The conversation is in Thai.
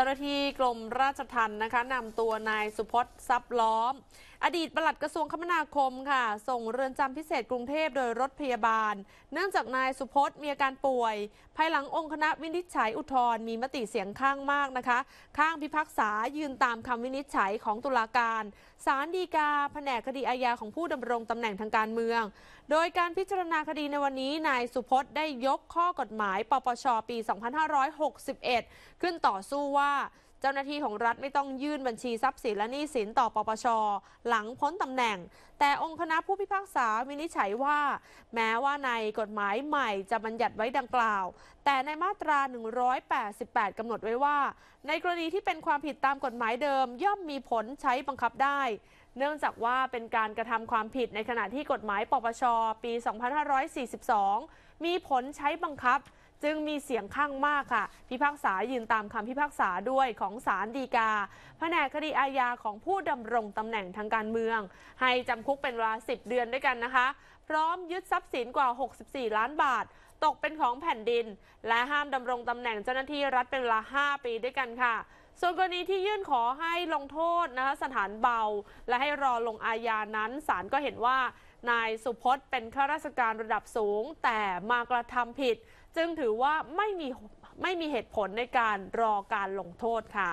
เจ้าหน้าที่กรมราชทัณฑ์นะคะนำตัวนายสุพจน์ซับล้อมอดีตปลัดกระทรวงคมนาคมค่ะ ส่งเรือนจำพิเศษกรุงเทพโดยรถพยาบาล เนื่องจากนายสุพจน์มีอาการป่วย ภายหลังองค์คณะวินิจฉัยอุทธรณ์มีมติเสียงข้างมากนะคะ ข้างพิพากษายืนตามคำวินิจฉัยของตุลาการศาลฎีกาแผนกคดีอาญาของผู้ดำรงตำแหน่งทางการเมือง โดยการพิจารณาคดีในวันนี้นายสุพจน์ได้ยกข้อกฎหมายปปชปี 2561 ขึ้นต่อสู้ว่าเจ้าหน้าที่ของรัฐไม่ต้องยื่นบัญชีทรัพย์สินและหนี้สินต่อปปช หลังพ้นตำแหน่ง แต่องค์คณะผู้พิพากษาวินิจฉัยว่า แม้ว่าในกฎหมายใหม่จะบัญญัติไว้ดังกล่าว แต่ในมาตรา 188 กำหนดไว้ว่า ในกรณีที่เป็นความผิดตามกฎหมายเดิม ย่อมมีผลใช้บังคับได้ เนื่องจากว่าเป็นการกระทำความผิดในขณะที่กฎหมาย ปปชปี 2542 มีผลใช้บังคับจึงมีเสียงข้างมากค่ะพิพากษายืนตามคำพิพากษาด้วยของศาลฎีกาแผนกคดีอาญาของผู้ดำรงตำแหน่งทางการเมือง ให้จำคุกเป็นเวลา 10 เดือนด้วยกันนะคะ พร้อมยึดทรัพย์สินกว่า 64 ล้านบาท ตกเป็นของแผ่นดิน และห้ามดำรงตำแหน่งเจ้าหน้าที่รัฐเป็นเวลา5ปีด้วยกันค่ะ ส่วนกรณีที่ยื่นขอให้ลงโทษนะคะสถานเบา และให้รอลงอาญานั้นศาลก็เห็นว่านายสุพจน์เป็นข้าราชการระดับสูงแต่มากระทำผิด จึงถือว่าไม่มีไม่มีเหตุผลในการรอการลงโทษค่ะ